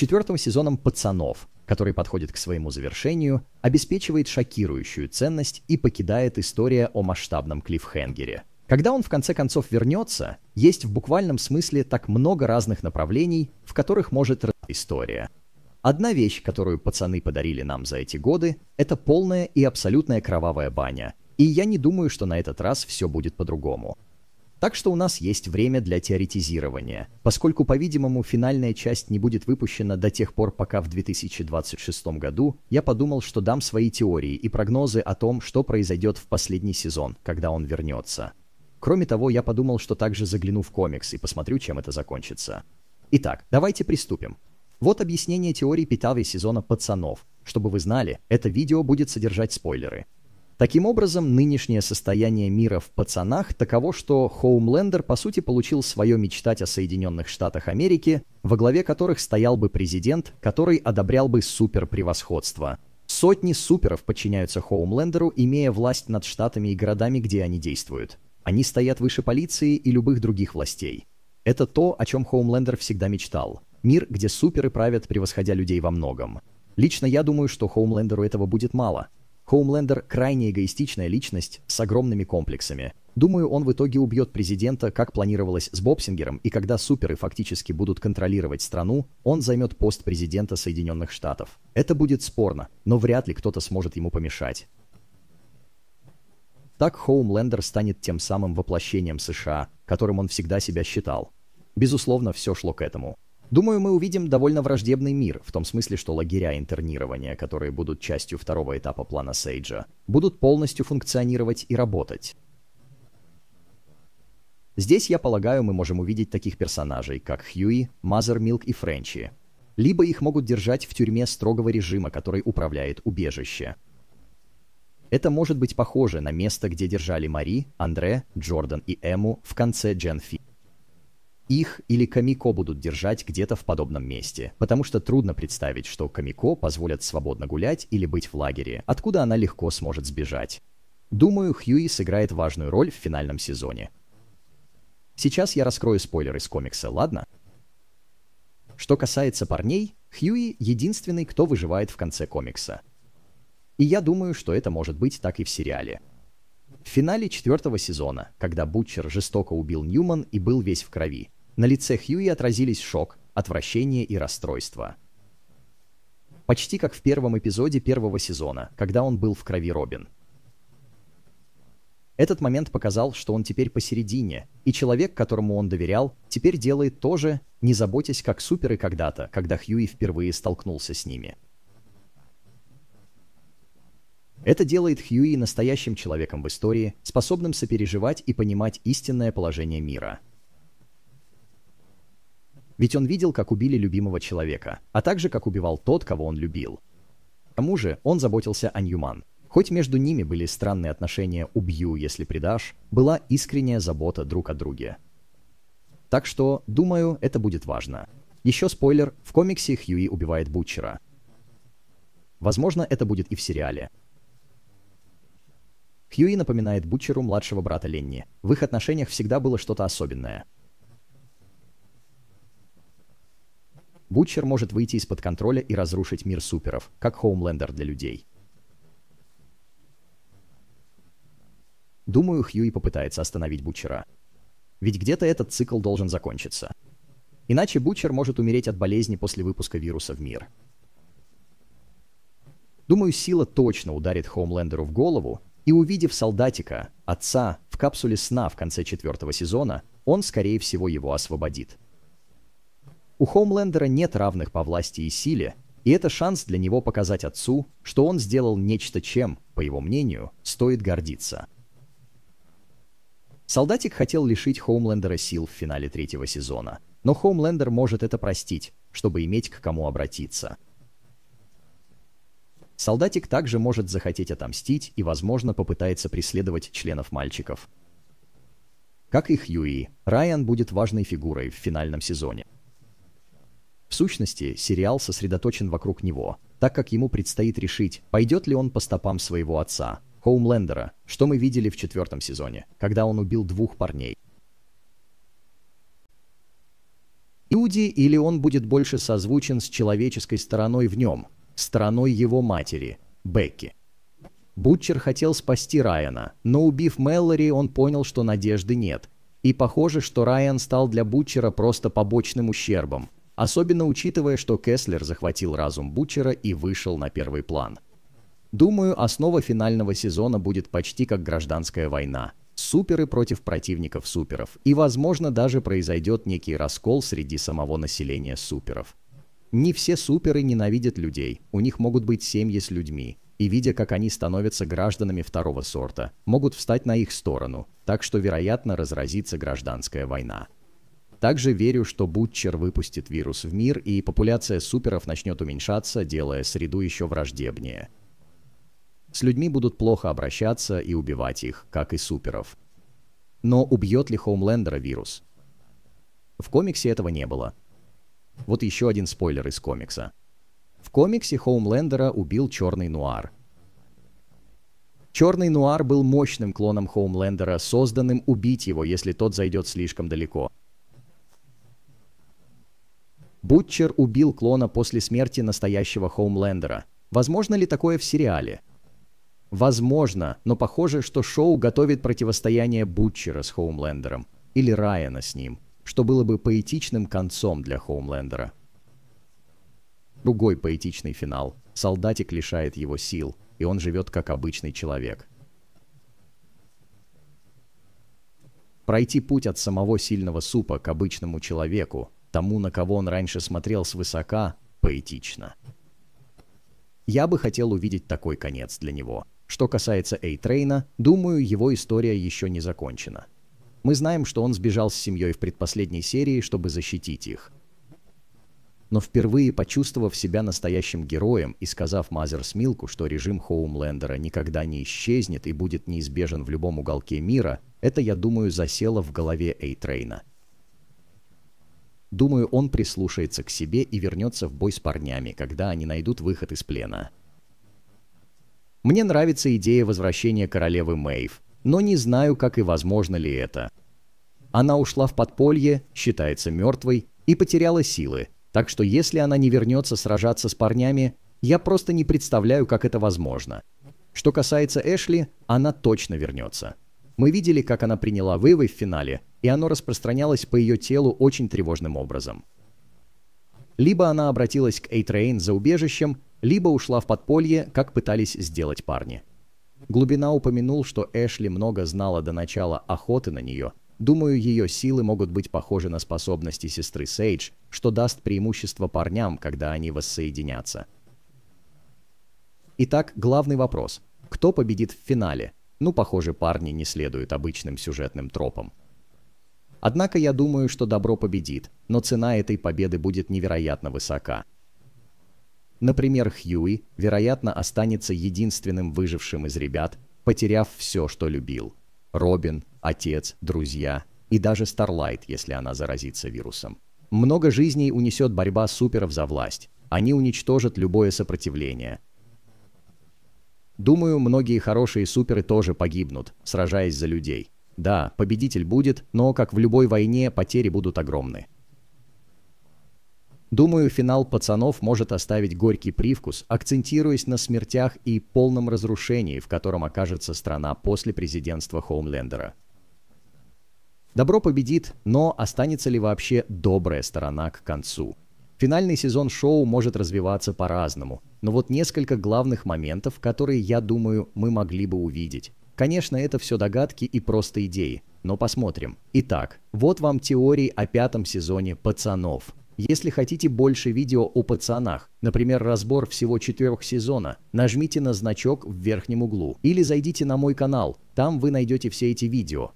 Четвертым сезоном «Пацанов», который подходит к своему завершению, обеспечивает шокирующую ценность и покидает история о масштабном клиффхенгере. Когда он в конце концов вернется, есть в буквальном смысле так много разных направлений, в которых может история. Одна вещь, которую пацаны подарили нам за эти годы, это полная и абсолютная кровавая баня. И я не думаю, что на этот раз все будет по-другому. Так что у нас есть время для теоретизирования, поскольку, по-видимому, финальная часть не будет выпущена до тех пор, пока в 2026 году я подумал, что дам свои теории и прогнозы о том, что произойдет в последний сезон, когда он вернется. Кроме того, я подумал, что также загляну в комикс и посмотрю, чем это закончится. Итак, давайте приступим. Вот объяснение теории Питави сезона «Пацанов». Чтобы вы знали, это видео будет содержать спойлеры. Таким образом, нынешнее состояние мира в пацанах таково, что Хоумлендер по сути получил свое мечтать о Соединенных Штатах Америки, во главе которых стоял бы президент, который одобрял бы суперпревосходство. Сотни суперов подчиняются Хоумлендеру, имея власть над штатами и городами, где они действуют. Они стоят выше полиции и любых других властей. Это то, о чем Хоумлендер всегда мечтал. Мир, где суперы правят, превосходя людей во многом. Лично я думаю, что Хоумлендеру этого будет мало – Хоумлендер – крайне эгоистичная личность с огромными комплексами. Думаю, он в итоге убьет президента, как планировалось с Бобсингером, и когда суперы фактически будут контролировать страну, он займет пост президента Соединенных Штатов. Это будет спорно, но вряд ли кто-то сможет ему помешать. Так Хоумлендер станет тем самым воплощением США, которым он всегда себя считал. Безусловно, все шло к этому. Думаю, мы увидим довольно враждебный мир, в том смысле, что лагеря интернирования, которые будут частью второго этапа плана Сейджа, будут полностью функционировать и работать. Здесь, я полагаю, мы можем увидеть таких персонажей, как Хьюи, Мазер, Милк и Френчи. Либо их могут держать в тюрьме строгого режима, который управляет убежище. Это может быть похоже на место, где держали Мари, Андре, Джордан и Эму в конце Дженфи. Их или Камико будут держать где-то в подобном месте, потому что трудно представить, что Камико позволят свободно гулять или быть в лагере, откуда она легко сможет сбежать. Думаю, Хьюи сыграет важную роль в финальном сезоне. Сейчас я раскрою спойлер из комикса, ладно? Что касается парней, Хьюи единственный, кто выживает в конце комикса. И я думаю, что это может быть так и в сериале. В финале четвертого сезона, когда Бутчер жестоко убил Ньюман и был весь в крови, на лице Хьюи отразились шок, отвращение и расстройство. Почти как в первом эпизоде первого сезона, когда он был в крови Робин. Этот момент показал, что он теперь посередине, и человек, которому он доверял, теперь делает то же, не заботясь как суперы когда-то, когда Хьюи впервые столкнулся с ними. Это делает Хьюи настоящим человеком в истории, способным сопереживать и понимать истинное положение мира – ведь он видел, как убили любимого человека, а также как убивал тот, кого он любил. К тому же он заботился о Ньюман. Хоть между ними были странные отношения «убью, если предашь», была искренняя забота друг о друге. Так что, думаю, это будет важно. Еще спойлер, в комиксе Хьюи убивает Бутчера. Возможно, это будет и в сериале. Хьюи напоминает Бутчеру младшего брата Ленни. В их отношениях всегда было что-то особенное. Бутчер может выйти из-под контроля и разрушить мир суперов, как Хоумлендер для людей. Думаю, Хьюи попытается остановить Бутчера, Ведь где-то этот цикл должен закончиться. Иначе Бутчер может умереть от болезни после выпуска вируса в мир. Думаю, сила точно ударит Хоумлендеру в голову, и увидев солдатика, отца, в капсуле сна в конце четвертого сезона, он, скорее всего, его освободит. У Хоумлендера нет равных по власти и силе, и это шанс для него показать отцу, что он сделал нечто, чем, по его мнению, стоит гордиться. Солдатик хотел лишить Хоумлендера сил в финале третьего сезона, но Хоумлендер может это простить, чтобы иметь к кому обратиться. Солдатик также может захотеть отомстить и, возможно, попытается преследовать членов мальчиков. Как и Хьюи, Райан будет важной фигурой в финальном сезоне. В сущности, сериал сосредоточен вокруг него, так как ему предстоит решить, пойдет ли он по стопам своего отца, Хоумлендера, что мы видели в четвертом сезоне, когда он убил двух парней. Иуди или он будет больше созвучен с человеческой стороной в нем, стороной его матери, Бекки. Бутчер хотел спасти Райана, но убив Меллори, он понял, что надежды нет. И похоже, что Райан стал для Бутчера просто побочным ущербом, особенно учитывая, что Кеслер захватил разум Бучера и вышел на первый план. Думаю, основа финального сезона будет почти как гражданская война. Суперы против противников суперов. И, возможно, даже произойдет некий раскол среди самого населения суперов. Не все суперы ненавидят людей, у них могут быть семьи с людьми, и видя, как они становятся гражданами второго сорта, могут встать на их сторону, так что, вероятно, разразится гражданская война. Также верю, что Бутчер выпустит вирус в мир, и популяция суперов начнет уменьшаться, делая среду еще враждебнее. С людьми будут плохо обращаться и убивать их, как и суперов. Но убьет ли Хоумлендера вирус? В комиксе этого не было. Вот еще один спойлер из комикса. В комиксе Хоумлендера убил Черный Нуар. Черный Нуар был мощным клоном Хоумлендера, созданным убить его, если тот зайдет слишком далеко. Бутчер убил клона после смерти настоящего Хоумлендера. Возможно ли такое в сериале? Возможно, но похоже, что шоу готовит противостояние Бутчера с Хоумлендером. Или Райана с ним. Что было бы поэтичным концом для Хоумлендера. Другой поэтичный финал. Солдатик лишает его сил, и он живет как обычный человек. Пройти путь от самого сильного супа к обычному человеку тому, на кого он раньше смотрел свысока, поэтично. Я бы хотел увидеть такой конец для него. Что касается Эйтрейна, думаю, его история еще не закончена. Мы знаем, что он сбежал с семьей в предпоследней серии, чтобы защитить их. Но впервые почувствовав себя настоящим героем и сказав Мазерс Милку, что режим Хоумлендера никогда не исчезнет и будет неизбежен в любом уголке мира, это, я думаю, засело в голове Эйтрейна – Думаю, он прислушается к себе и вернется в бой с парнями, когда они найдут выход из плена. Мне нравится идея возвращения королевы Мэйв, но не знаю, как и возможно ли это. Она ушла в подполье, считается мертвой и потеряла силы, так что если она не вернется сражаться с парнями, я просто не представляю, как это возможно. Что касается Эшли, она точно вернется. Мы видели, как она приняла Вэйвэй в финале, и оно распространялось по ее телу очень тревожным образом. Либо она обратилась к Эйтрейн за убежищем, либо ушла в подполье, как пытались сделать парни. Глубина упомянул, что Эшли много знала до начала охоты на нее. Думаю, ее силы могут быть похожи на способности сестры Сейдж, что даст преимущество парням, когда они воссоединятся. Итак, главный вопрос. Кто победит в финале? Ну, похоже, парни не следуют обычным сюжетным тропам. Однако я думаю, что добро победит, но цена этой победы будет невероятно высока. Например, Хьюи, вероятно, останется единственным выжившим из ребят, потеряв все, что любил. Робин, отец, друзья и даже Старлайт, если она заразится вирусом. Много жизней унесет борьба суперов за власть. Они уничтожат любое сопротивление, Думаю, многие хорошие суперы тоже погибнут, сражаясь за людей. Да, победитель будет, но, как в любой войне, потери будут огромны. Думаю, финал «Пацанов» может оставить горький привкус, акцентируясь на смертях и полном разрушении, в котором окажется страна после президентства Хоумлендера. Добро победит, но останется ли вообще добрая сторона к концу? Финальный сезон шоу может развиваться по-разному, но вот несколько главных моментов, которые, я думаю, мы могли бы увидеть. Конечно, это все догадки и просто идеи, но посмотрим. Итак, вот вам теории о пятом сезоне «Пацанов». Если хотите больше видео о пацанах, например, разбор всего четырех сезона, нажмите на значок в верхнем углу или зайдите на мой канал, там вы найдете все эти видео.